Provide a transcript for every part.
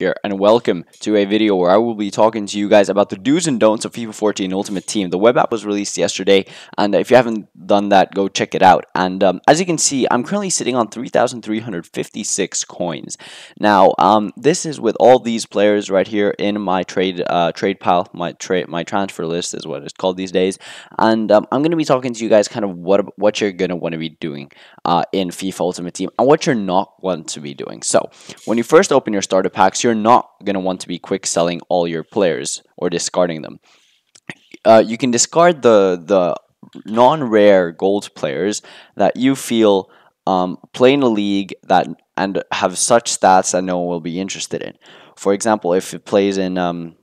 here and welcome to a video where I will be talking to you guys about the do's and don'ts of FIFA 14 Ultimate Team. The web app was released yesterday and if you haven't done that go check it out and um, as you can see I'm currently sitting on 3,356 coins. Now um, this is with all these players right here in my trade uh, trade pile, my trade my transfer list is what it's called these days and um, I'm going to be talking to you guys kind of what, what you're going to want to be doing uh, in FIFA Ultimate Team and what you're not going to be doing. So when you first open your starter packs you're not going to want to be quick selling all your players or discarding them. Uh, you can discard the the non-rare gold players that you feel um, play in a league that and have such stats that no one will be interested in. For example, if it plays in um,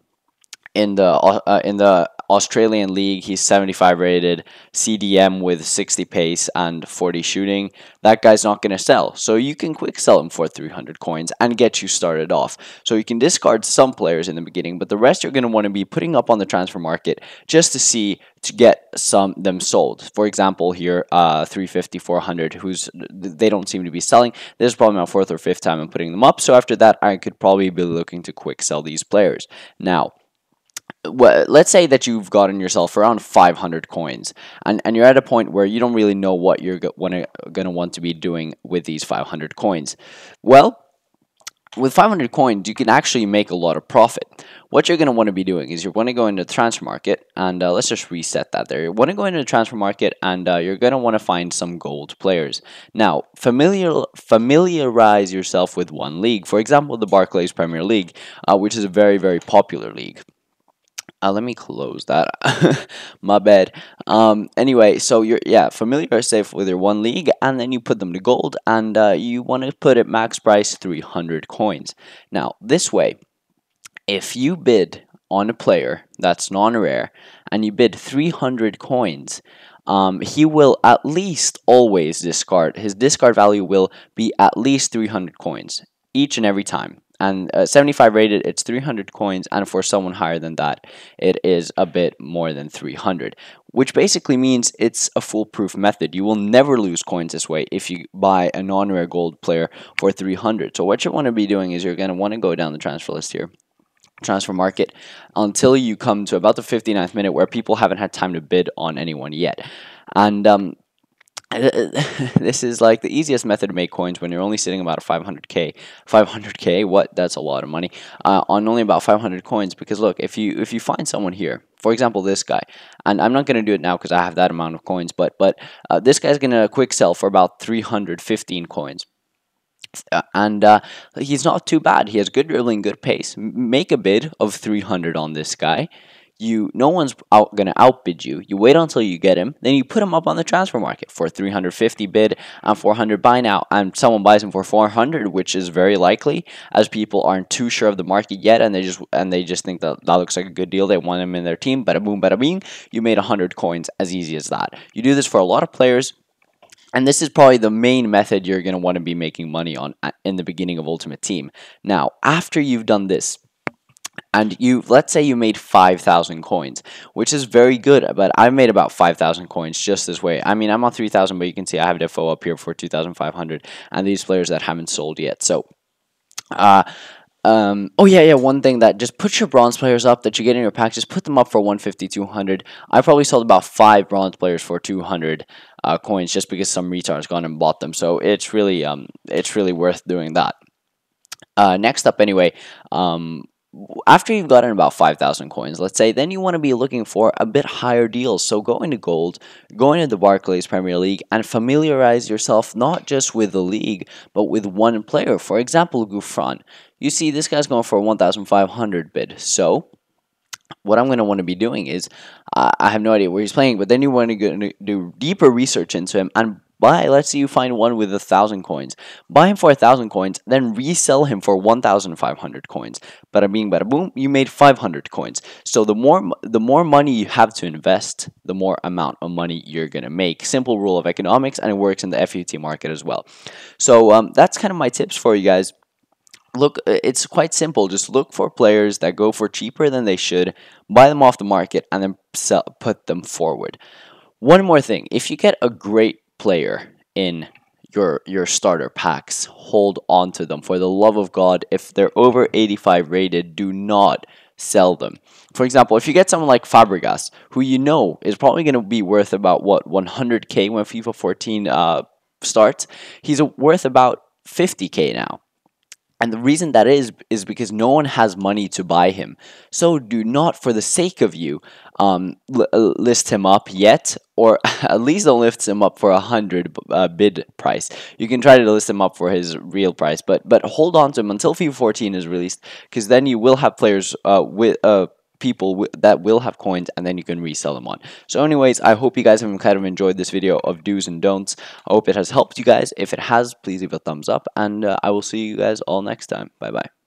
in the uh, in the Australian League, he's 75 rated, CDM with 60 pace and 40 shooting. That guy's not going to sell. So you can quick sell him for 300 coins and get you started off. So you can discard some players in the beginning, but the rest you're going to want to be putting up on the transfer market just to see to get some them sold. For example, here uh, 350, 400, who's they don't seem to be selling. This is probably my fourth or fifth time I'm putting them up. So after that, I could probably be looking to quick sell these players. Now, well, let's say that you've gotten yourself around 500 coins and, and you're at a point where you don't really know what you're going to want to be doing with these 500 coins. Well, with 500 coins, you can actually make a lot of profit. What you're going to want to be doing is you're going to go into the transfer market, and uh, let's just reset that there. You want to go into the transfer market, and uh, you're going to want to find some gold players. Now, familiar familiarize yourself with one league. For example, the Barclays Premier League, uh, which is a very, very popular league. Uh, let me close that. My bad. Um, anyway, so you're yeah familiar or safe with your one league, and then you put them to gold, and uh, you want to put it max price 300 coins. Now this way, if you bid on a player that's non-rare, and you bid 300 coins, um, he will at least always discard. His discard value will be at least 300 coins each and every time and uh, 75 rated it's 300 coins and for someone higher than that it is a bit more than 300 which basically means it's a foolproof method you will never lose coins this way if you buy a non-rare gold player for 300 so what you want to be doing is you're going to want to go down the transfer list here transfer market until you come to about the 59th minute where people haven't had time to bid on anyone yet and um, this is like the easiest method to make coins when you're only sitting about 500k 500k what that's a lot of money uh, on only about 500 coins because look if you if you find someone here for example this guy and i'm not going to do it now because i have that amount of coins but but uh, this guy's going to quick sell for about 315 coins uh, and uh, he's not too bad. He has good dribbling, good pace. M make a bid of 300 on this guy you no one's out going to outbid you. You wait until you get him, then you put him up on the transfer market for 350 bid and 400 buy now, and someone buys him for 400, which is very likely, as people aren't too sure of the market yet, and they just and they just think that that looks like a good deal. They want him in their team. Bada boom, bada bing. You made 100 coins as easy as that. You do this for a lot of players. And this is probably the main method you're going to want to be making money on uh, in the beginning of Ultimate Team. Now, after you've done this, and you let's say you made 5000 coins which is very good but i made about 5000 coins just this way i mean i'm on 3000 but you can see i have defo up here for 2500 and these players that haven't sold yet so uh um, oh yeah, yeah. One thing that just put your bronze players up that you get in your pack. Just put them up for 150, 200. I probably sold about five bronze players for 200 uh, coins just because some retard's gone and bought them. So it's really um, it's really worth doing that. Uh, next up, anyway, um, after you've gotten about 5,000 coins, let's say, then you want to be looking for a bit higher deals. So go into gold, go into the Barclays Premier League, and familiarize yourself not just with the league, but with one player. For example, Gouffran. You see, this guy's going for a 1,500 bid. So what I'm going to want to be doing is, uh, I have no idea where he's playing, but then you want to, to do deeper research into him and Buy, let's say you find one with a thousand coins. Buy him for a thousand coins, then resell him for 1,500 coins. Bada bing, bada boom, you made 500 coins. So the more, the more money you have to invest, the more amount of money you're going to make. Simple rule of economics, and it works in the FUT market as well. So um, that's kind of my tips for you guys look it's quite simple just look for players that go for cheaper than they should buy them off the market and then sell, put them forward one more thing if you get a great player in your your starter packs. Hold on to them. For the love of God, if they're over 85 rated, do not sell them. For example, if you get someone like Fabregas, who you know is probably going to be worth about what 100k when FIFA 14 uh, starts, he's worth about 50k now. And the reason that is, is because no one has money to buy him. So do not, for the sake of you, um, uh, list him up yet, or at least don't list him up for a hundred uh, bid price. You can try to list him up for his real price, but but hold on to him until FIFA 14 is released, because then you will have players uh, with uh, people that will have coins and then you can resell them on. So anyways, I hope you guys have kind of enjoyed this video of do's and don'ts. I hope it has helped you guys. If it has, please leave a thumbs up and uh, I will see you guys all next time. Bye bye.